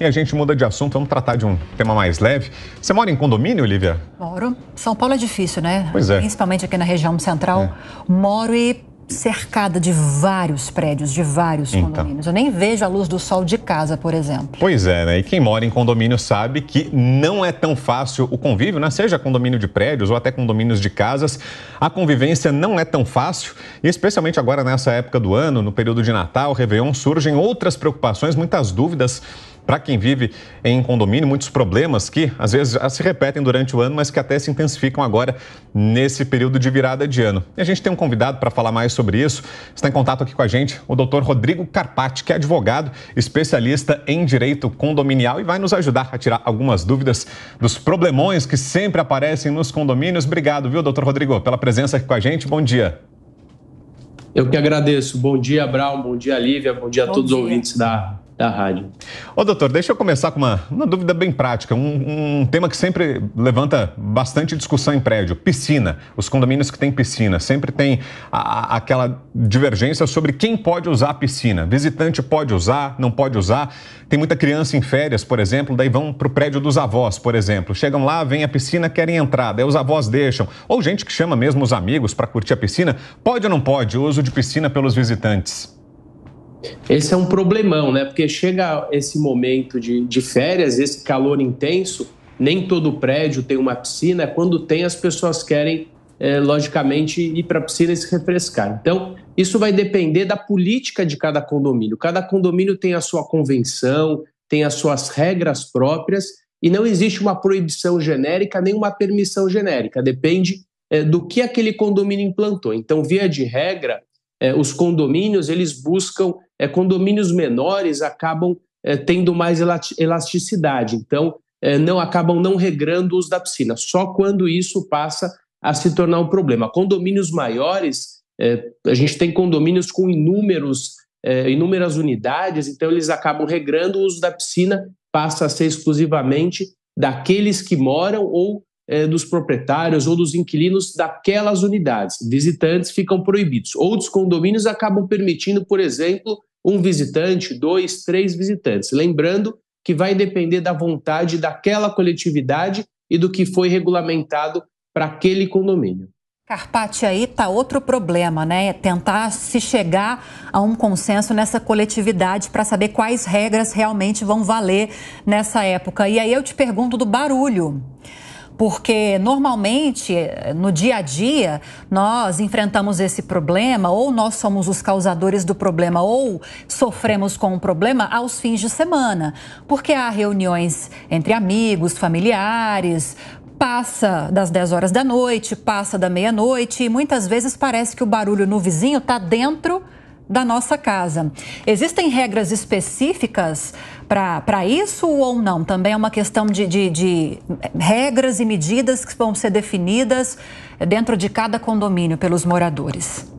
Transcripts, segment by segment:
E a gente muda de assunto, vamos tratar de um tema mais leve. Você mora em condomínio, Olivia? Moro. São Paulo é difícil, né? Pois é. Principalmente aqui na região central. É. Moro e cercada de vários prédios, de vários então. condomínios. Eu nem vejo a luz do sol de casa, por exemplo. Pois é, né? E quem mora em condomínio sabe que não é tão fácil o convívio, né? Seja condomínio de prédios ou até condomínios de casas, a convivência não é tão fácil. E especialmente agora nessa época do ano, no período de Natal, Réveillon, surgem outras preocupações, muitas dúvidas para quem vive em condomínio, muitos problemas que às vezes já se repetem durante o ano, mas que até se intensificam agora nesse período de virada de ano. E a gente tem um convidado para falar mais sobre isso. Está em contato aqui com a gente o doutor Rodrigo Carpati, que é advogado, especialista em direito condominial e vai nos ajudar a tirar algumas dúvidas dos problemões que sempre aparecem nos condomínios. Obrigado, viu, doutor Rodrigo, pela presença aqui com a gente. Bom dia. Eu que agradeço. Bom dia, Brown. Bom dia, Lívia. Bom dia a todos os ouvintes da da rádio. Ô, doutor, deixa eu começar com uma, uma dúvida bem prática, um, um, tema que sempre levanta bastante discussão em prédio: piscina. Os condomínios que têm piscina sempre tem a, aquela divergência sobre quem pode usar a piscina. Visitante pode usar, não pode usar. Tem muita criança em férias, por exemplo, daí vão para o prédio dos avós, por exemplo. Chegam lá, vem a piscina, querem entrar, daí os avós deixam. Ou gente que chama mesmo os amigos para curtir a piscina. Pode ou não pode o uso de piscina pelos visitantes? Esse é um problemão, né? Porque chega esse momento de, de férias, esse calor intenso, nem todo prédio tem uma piscina. Quando tem, as pessoas querem, é, logicamente, ir para a piscina e se refrescar. Então, isso vai depender da política de cada condomínio. Cada condomínio tem a sua convenção, tem as suas regras próprias e não existe uma proibição genérica nem uma permissão genérica. Depende é, do que aquele condomínio implantou. Então, via de regra, é, os condomínios eles buscam é, condomínios menores acabam é, tendo mais elasticidade, então é, não acabam não regrando o uso da piscina. Só quando isso passa a se tornar um problema. Condomínios maiores, é, a gente tem condomínios com inúmeros é, inúmeras unidades, então eles acabam regrando o uso da piscina passa a ser exclusivamente daqueles que moram ou eh, dos proprietários ou dos inquilinos daquelas unidades. Visitantes ficam proibidos. Outros condomínios acabam permitindo, por exemplo, um visitante, dois, três visitantes. Lembrando que vai depender da vontade daquela coletividade e do que foi regulamentado para aquele condomínio. Carpati, aí tá outro problema, né? É tentar se chegar a um consenso nessa coletividade para saber quais regras realmente vão valer nessa época. E aí eu te pergunto do barulho porque normalmente no dia a dia nós enfrentamos esse problema, ou nós somos os causadores do problema, ou sofremos com o problema aos fins de semana, porque há reuniões entre amigos, familiares, passa das 10 horas da noite, passa da meia-noite e muitas vezes parece que o barulho no vizinho está dentro da nossa casa. Existem regras específicas para isso ou não? Também é uma questão de, de, de, regras e medidas que vão ser definidas dentro de cada condomínio pelos moradores.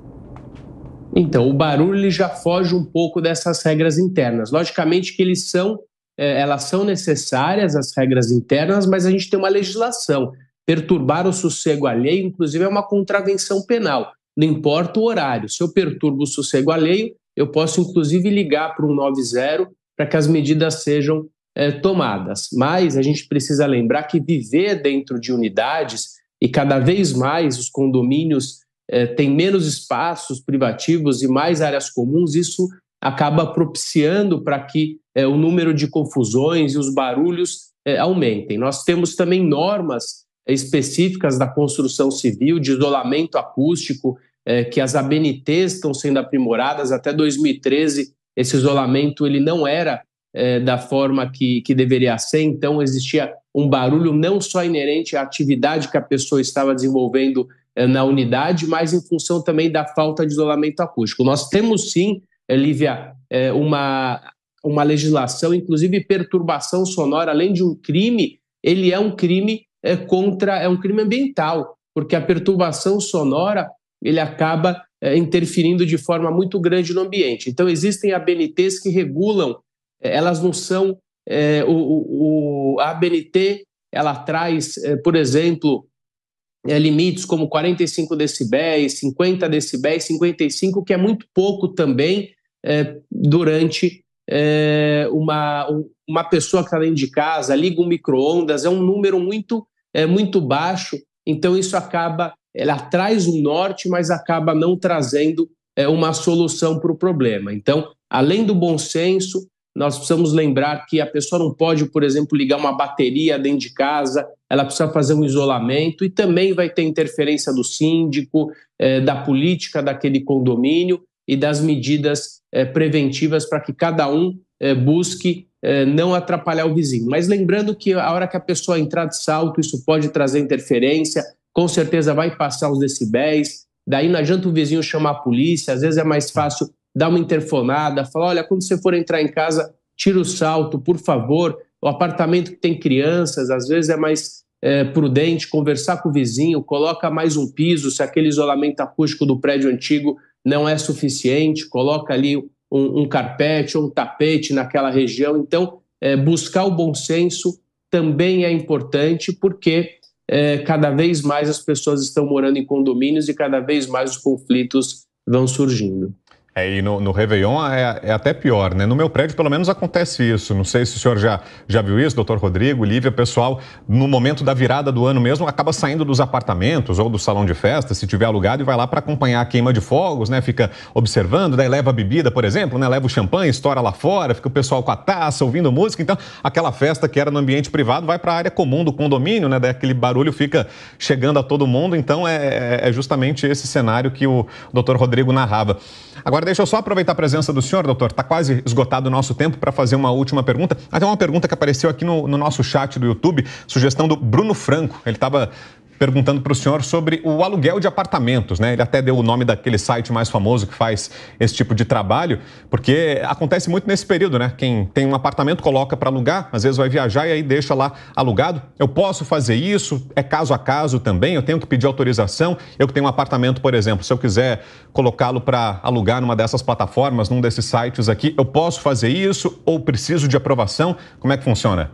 Então, o barulho ele já foge um pouco dessas regras internas. Logicamente que eles são, é, elas são necessárias, as regras internas, mas a gente tem uma legislação. Perturbar o sossego alheio, inclusive, é uma contravenção penal não importa o horário. Se eu perturbo o sossego alheio, eu posso inclusive ligar para o 90 para que as medidas sejam é, tomadas. Mas a gente precisa lembrar que viver dentro de unidades e cada vez mais os condomínios é, têm menos espaços privativos e mais áreas comuns, isso acaba propiciando para que é, o número de confusões e os barulhos é, aumentem. Nós temos também normas específicas da construção civil, de isolamento acústico, é, que as ABNTs estão sendo aprimoradas. Até 2013, esse isolamento ele não era é, da forma que, que deveria ser, então existia um barulho não só inerente à atividade que a pessoa estava desenvolvendo é, na unidade, mas em função também da falta de isolamento acústico. Nós temos sim, é, Lívia, é, uma, uma legislação, inclusive perturbação sonora, além de um crime, ele é um crime é, contra, é um crime ambiental, porque a perturbação sonora ele acaba eh, interferindo de forma muito grande no ambiente. Então, existem ABNTs que regulam, eh, elas não são. É, o, o, a ABNT ela traz, por exemplo, limites como 45 decibéis, 50 decibéis, 55, que é muito pouco também é, durante é, uma, uma pessoa que está dentro de casa, liga um micro-ondas, é um número muito, é, muito baixo, então isso acaba ela traz um norte, mas acaba não trazendo é, uma solução para o problema. Então, além do bom senso, nós precisamos lembrar que a pessoa não pode, por exemplo, ligar uma bateria dentro de casa, ela precisa fazer um isolamento e também vai ter interferência do síndico, é, da política daquele condomínio e das medidas é, preventivas para que cada um é, busque não atrapalhar o vizinho. Mas lembrando que a hora que a pessoa entrar de salto, isso pode trazer interferência, com certeza vai passar os decibéis. Daí não adianta o vizinho chamar a polícia, às vezes é mais fácil dar uma interfonada, falar: olha, quando você for entrar em casa, tira o salto, por favor. O apartamento que tem crianças, às vezes é mais é, prudente conversar com o vizinho, coloca mais um piso, se aquele isolamento acústico do prédio antigo não é suficiente, coloca ali um, um carpete ou um tapete naquela região. Então, é, buscar o bom senso também é importante, porque é, cada vez mais as pessoas estão morando em condomínios e cada vez mais os conflitos vão surgindo. É, e no, no Réveillon é, é, até pior, né? No meu prédio, pelo menos, acontece isso. Não sei se o senhor já, já viu isso, doutor Rodrigo, Lívia, pessoal, no momento da virada do ano mesmo, acaba saindo dos apartamentos ou do salão de festa, se tiver alugado, e vai lá para acompanhar a queima de fogos, né? Fica observando, daí leva a bebida, por exemplo, né? Leva o champanhe, estoura lá fora, fica o pessoal com a taça, ouvindo música. Então, aquela festa que era no ambiente privado vai para a área comum do condomínio, né? Daí aquele barulho fica chegando a todo mundo. Então, é, é, é justamente esse cenário que o doutor Rodrigo narrava. Agora, Agora, deixa eu só aproveitar a presença do senhor, doutor. Está quase esgotado o nosso tempo para fazer uma última pergunta. Até uma pergunta que apareceu aqui no, no nosso chat do YouTube, sugestão do Bruno Franco. Ele estava perguntando para o senhor sobre o aluguel de apartamentos, né? Ele até deu o nome daquele site mais famoso que faz esse tipo de trabalho, porque acontece muito nesse período, né? Quem tem um apartamento coloca para alugar, às vezes vai viajar e aí deixa lá alugado. Eu posso fazer isso? É caso a caso também? Eu tenho que pedir autorização? Eu que tenho um apartamento, por exemplo, se eu quiser colocá-lo para alugar numa dessas plataformas, num desses sites aqui, eu posso fazer isso ou preciso de aprovação? Como é que funciona?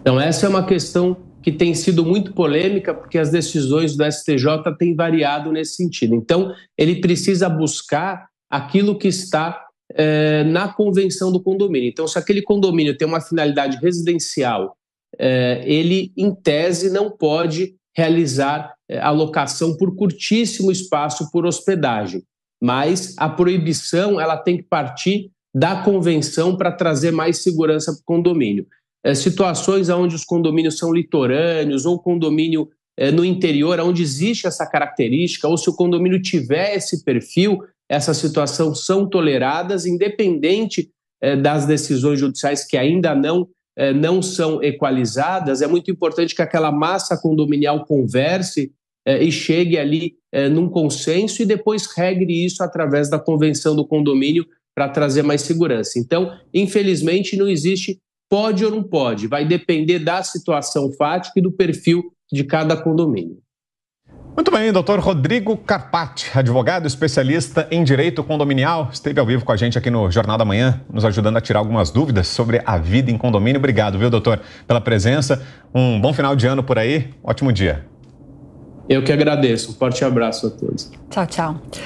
Então, essa é uma questão que tem sido muito polêmica, porque as decisões do STJ têm variado nesse sentido. Então, ele precisa buscar aquilo que está eh, na convenção do condomínio. Então, se aquele condomínio tem uma finalidade residencial, eh, ele, em tese, não pode realizar eh, alocação por curtíssimo espaço por hospedagem. Mas a proibição ela tem que partir da convenção para trazer mais segurança para o condomínio é, situações onde os condomínios são litorâneos ou condomínio é, no interior, onde existe essa característica, ou se o condomínio tiver esse perfil, essa situação são toleradas, independente é, das decisões judiciais que ainda não, é, não são equalizadas. É muito importante que aquela massa condominial converse é, e chegue ali é, num consenso e depois regre isso através da convenção do condomínio para trazer mais segurança. Então, infelizmente, não existe Pode ou não pode? Vai depender da situação fática e do perfil de cada condomínio. Muito bem, doutor Rodrigo Carpati, advogado especialista em direito condominial, esteve ao vivo com a gente aqui no Jornal da Manhã, nos ajudando a tirar algumas dúvidas sobre a vida em condomínio. Obrigado, viu, doutor, pela presença. Um bom final de ano por aí, ótimo dia. Eu que agradeço. Um forte abraço a todos. Tchau, tchau.